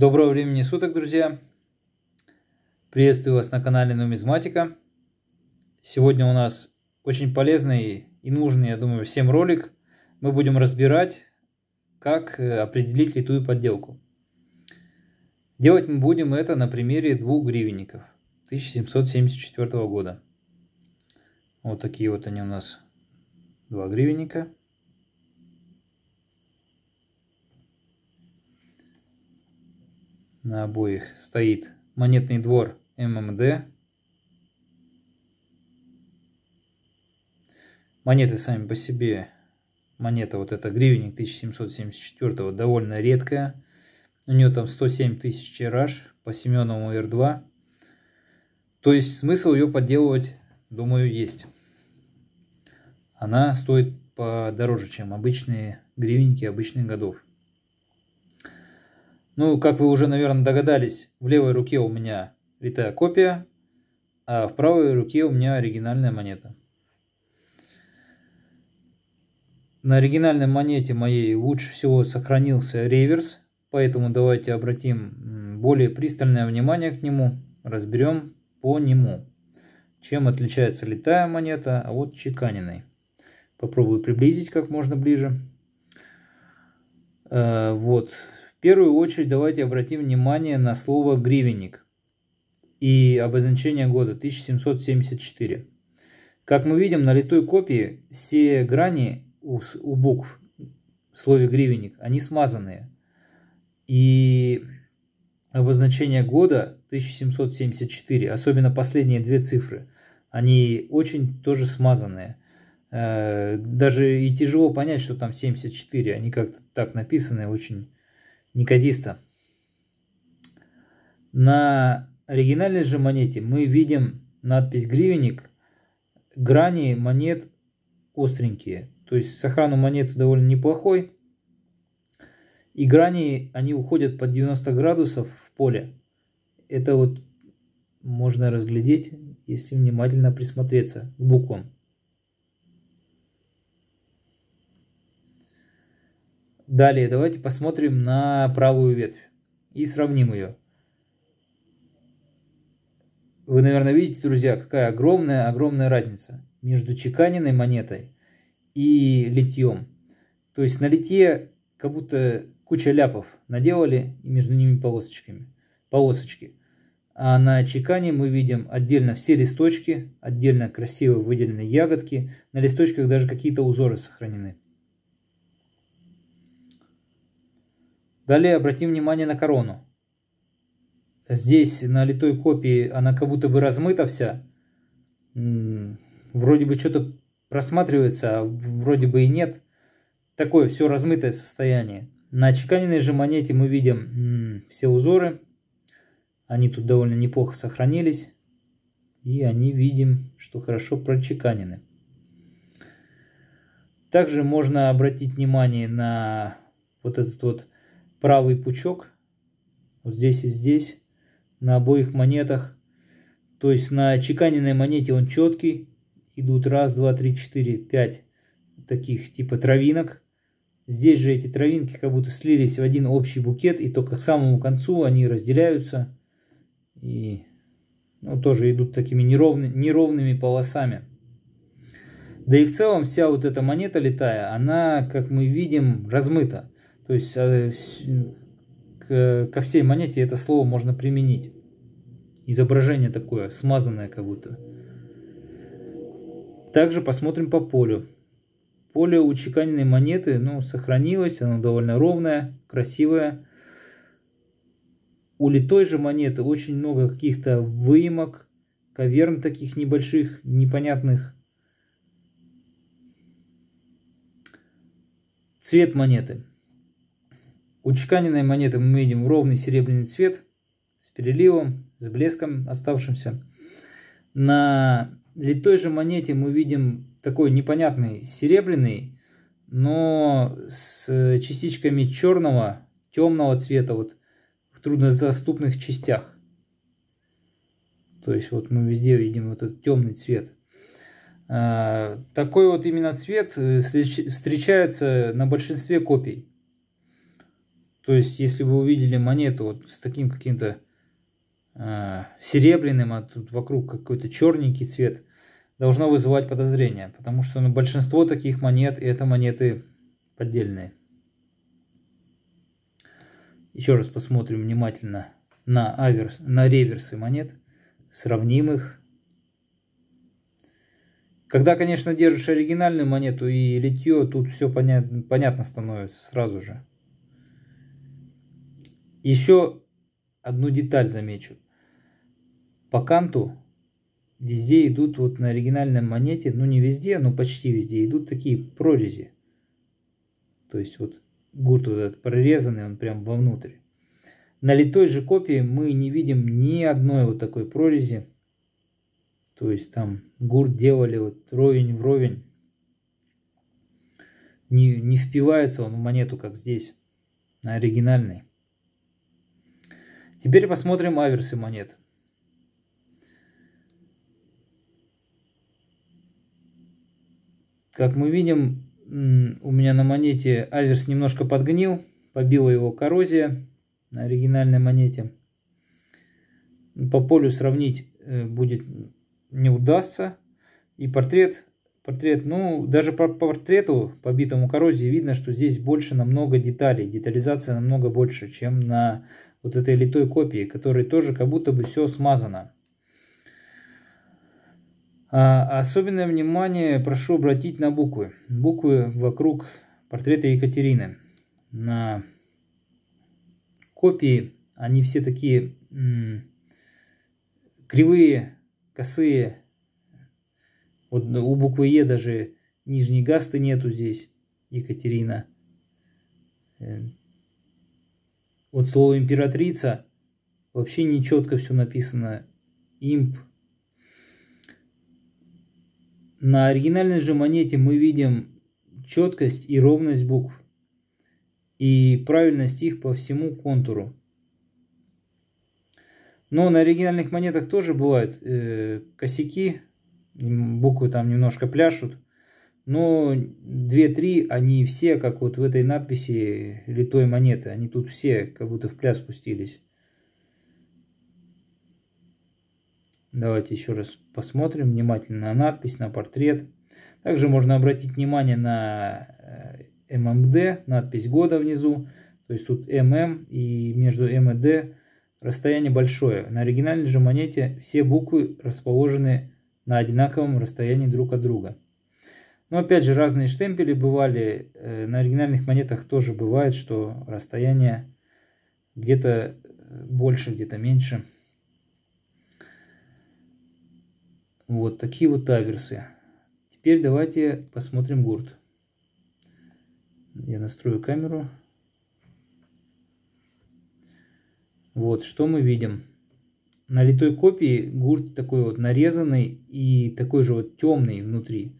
Доброго времени суток, друзья! Приветствую вас на канале Нумизматика. Сегодня у нас очень полезный и нужный, я думаю, всем ролик. Мы будем разбирать, как э, определить литую подделку. Делать мы будем это на примере двух гривенников 1774 года. Вот такие вот они у нас, два гривенника. на обоих стоит монетный двор ММД. Монеты сами по себе, монета вот эта гривенник 1774 довольно редкая. У нее там 107 тысяч тираж по Семенову R2. То есть смысл ее подделывать, думаю, есть. Она стоит подороже, чем обычные гривенники обычных годов. Ну, как вы уже, наверное, догадались, в левой руке у меня литая копия, а в правой руке у меня оригинальная монета. На оригинальной монете моей лучше всего сохранился реверс, поэтому давайте обратим более пристальное внимание к нему, разберем по нему. Чем отличается литая монета от чеканиной? Попробую приблизить как можно ближе. Э, вот, в первую очередь давайте обратим внимание на слово «гривенник» и обозначение года 1774. Как мы видим, на литой копии все грани у, у букв в слове «гривенник» они смазанные. И обозначение года 1774, особенно последние две цифры, они очень тоже смазанные. Э, даже и тяжело понять, что там 74, они как-то так написаны очень неказисто. На оригинальной же монете мы видим надпись гривенник, грани монет остренькие. То есть сохрану монеты довольно неплохой. И грани, они уходят под 90 градусов в поле. Это вот можно разглядеть, если внимательно присмотреться к буквам. Далее давайте посмотрим на правую ветвь и сравним ее. Вы, наверное, видите, друзья, какая огромная-огромная разница между чеканенной монетой и литьем. То есть на литье как будто куча ляпов наделали и между ними полосочками, полосочки. А на чекане мы видим отдельно все листочки, отдельно красиво выделены ягодки. На листочках даже какие-то узоры сохранены. Далее обратим внимание на корону. Здесь на литой копии она как будто бы размыта вся. Вроде бы что-то просматривается, а вроде бы и нет. Такое все размытое состояние. На чеканенной же монете мы видим все узоры. Они тут довольно неплохо сохранились. И они видим, что хорошо прочеканены. Также можно обратить внимание на вот этот вот правый пучок, вот здесь и здесь, на обоих монетах. То есть на чеканенной монете он четкий, идут раз, два, три, четыре, пять таких типа травинок. Здесь же эти травинки как будто слились в один общий букет, и только к самому концу они разделяются и ну, тоже идут такими неровными неровными полосами. Да и в целом вся вот эта монета летая, она, как мы видим, размыта. То есть э, ко всей монете это слово можно применить. Изображение такое, смазанное как будто. Также посмотрим по полю. Поле у чеканенной монеты ну, сохранилось, оно довольно ровное, красивое. У литой же монеты очень много каких-то выемок, каверн таких небольших, непонятных. Цвет монеты. У чеканенной монеты мы видим ровный серебряный цвет с переливом, с блеском оставшимся. На литой же монете мы видим такой непонятный серебряный, но с частичками черного, темного цвета, вот в труднодоступных частях. То есть вот мы везде видим вот этот темный цвет. А, такой вот именно цвет э, встречается на большинстве копий. То есть, если вы увидели монету вот с таким каким-то э, серебряным, а тут вокруг какой-то черненький цвет, должно вызывать подозрение, потому что ну, большинство таких монет это монеты поддельные. Еще раз посмотрим внимательно на, аверс, на реверсы монет, сравним их. Когда, конечно, держишь оригинальную монету и литье, тут все понят, понятно становится сразу же. Еще одну деталь замечу. По канту везде идут вот на оригинальной монете, ну не везде, но почти везде идут такие прорези. То есть вот гурт вот этот прорезанный, он прям вовнутрь. На литой же копии мы не видим ни одной вот такой прорези. То есть там гурт делали вот ровень в ровень. Не, не впивается он в монету, как здесь, на оригинальной. Теперь посмотрим аверсы монет. Как мы видим, у меня на монете аверс немножко подгнил, побила его коррозия на оригинальной монете. По полю сравнить э, будет не удастся. И портрет, портрет, ну даже по портрету, побитому коррозии, видно, что здесь больше намного деталей. Детализация намного больше, чем на вот этой литой копии, которой тоже как будто бы все смазано. А, особенное внимание прошу обратить на буквы. Буквы вокруг портрета Екатерины. На копии они все такие кривые, косые. Вот у буквы Е даже нижней гасты нету здесь, Екатерина. Э, вот слово императрица вообще нечетко все написано. Имп. На оригинальной же монете мы видим четкость и ровность букв и правильность их по всему контуру. Но на оригинальных монетах тоже бывают э, косяки, буквы там немножко пляшут. Но 2-3, они все, как вот в этой надписи литой монеты, они тут все как будто в пляс спустились. Давайте еще раз посмотрим внимательно на надпись, на портрет. Также можно обратить внимание на э, ММД, надпись года внизу. То есть тут ММ и между М и Д расстояние большое. На оригинальной же монете все буквы расположены на одинаковом расстоянии друг от друга. Но опять же, разные штемпели бывали. Э, на оригинальных монетах тоже бывает, что расстояние где-то э, больше, где-то меньше. Вот такие вот аверсы. Теперь давайте посмотрим гурт. Я настрою камеру. Вот что мы видим. На литой копии гурт такой вот нарезанный и такой же вот темный внутри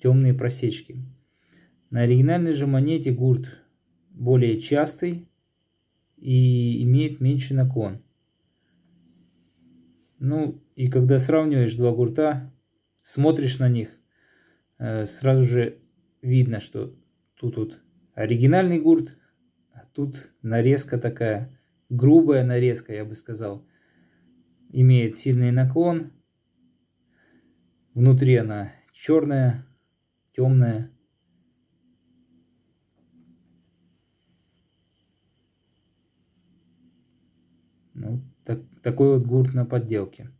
темные просечки. На оригинальной же монете гурт более частый и имеет меньше наклон. Ну и когда сравниваешь два гурта, смотришь на них, э, сразу же видно, что тут вот оригинальный гурт, а тут нарезка такая, грубая нарезка, я бы сказал. Имеет сильный наклон, внутри она черная, темная. Ну, так, такой вот гурт на подделке.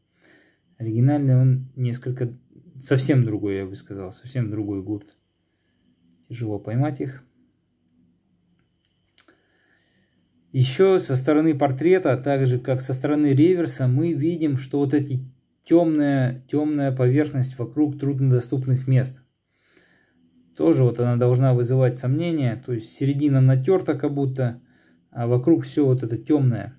Оригинальный он несколько... Совсем другой, я бы сказал. Совсем другой гурт. Тяжело поймать их. Еще со стороны портрета, так же как со стороны реверса, мы видим, что вот эти темная, темная поверхность вокруг труднодоступных мест. Тоже вот она должна вызывать сомнения. То есть середина натерта как будто, а вокруг все вот это темное.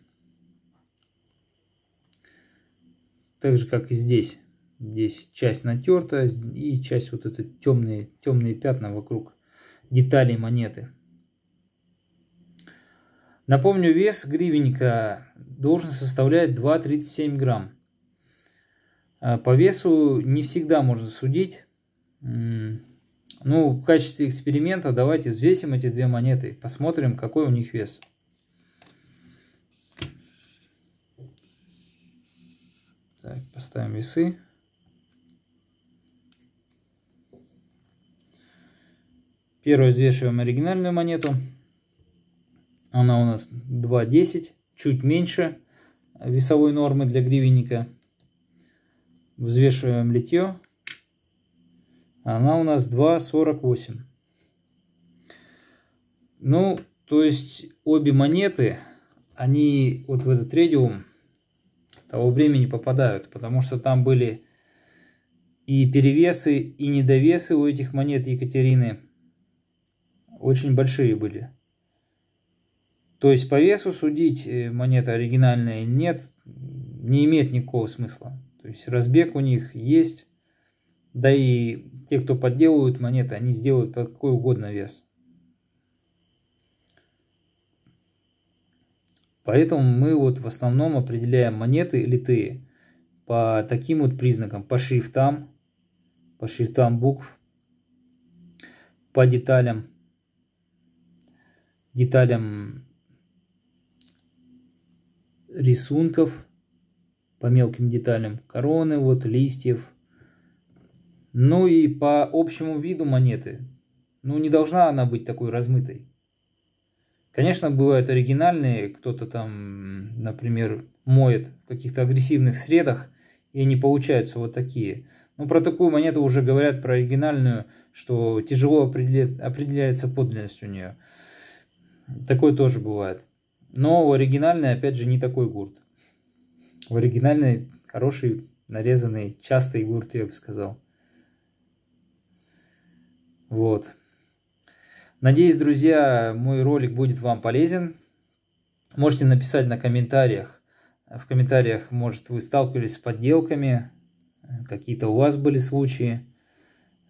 Так же, как и здесь. Здесь часть натерта и часть вот это темные, темные пятна вокруг деталей монеты. Напомню, вес гривенника должен составлять 2,37 грамм. А по весу не всегда можно судить. Ну, в качестве эксперимента давайте взвесим эти две монеты, посмотрим, какой у них вес. Так, поставим весы. Первую взвешиваем оригинальную монету. Она у нас 2,10, чуть меньше весовой нормы для гривенника. Взвешиваем литье. Она у нас 2,48. Ну, то есть обе монеты, они вот в этот радиум того времени попадают, потому что там были и перевесы, и недовесы у этих монет Екатерины очень большие были. То есть по весу судить э, монета оригинальная нет, не имеет никакого смысла. То есть разбег у них есть. Да и те, кто подделывают монеты, они сделают под какой угодно вес. Поэтому мы вот в основном определяем монеты литые по таким вот признакам, по шрифтам, по шрифтам букв, по деталям, деталям рисунков, по мелким деталям короны, вот листьев – ну и по общему виду монеты. Ну не должна она быть такой размытой. Конечно, бывают оригинальные, кто-то там, например, моет в каких-то агрессивных средах, и они получаются вот такие. Но про такую монету уже говорят, про оригинальную, что тяжело определяется подлинность у нее. Такое тоже бывает. Но оригинальный, опять же, не такой гурт. В оригинальной хороший, нарезанный, частый гурт, я бы сказал. Вот. Надеюсь, друзья, мой ролик будет вам полезен. Можете написать на комментариях. В комментариях, может, вы сталкивались с подделками, какие-то у вас были случаи.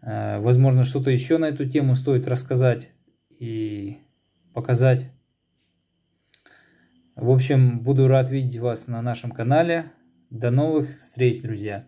Э, возможно, что-то еще на эту тему стоит рассказать и показать. В общем, буду рад видеть вас на нашем канале. До новых встреч, друзья!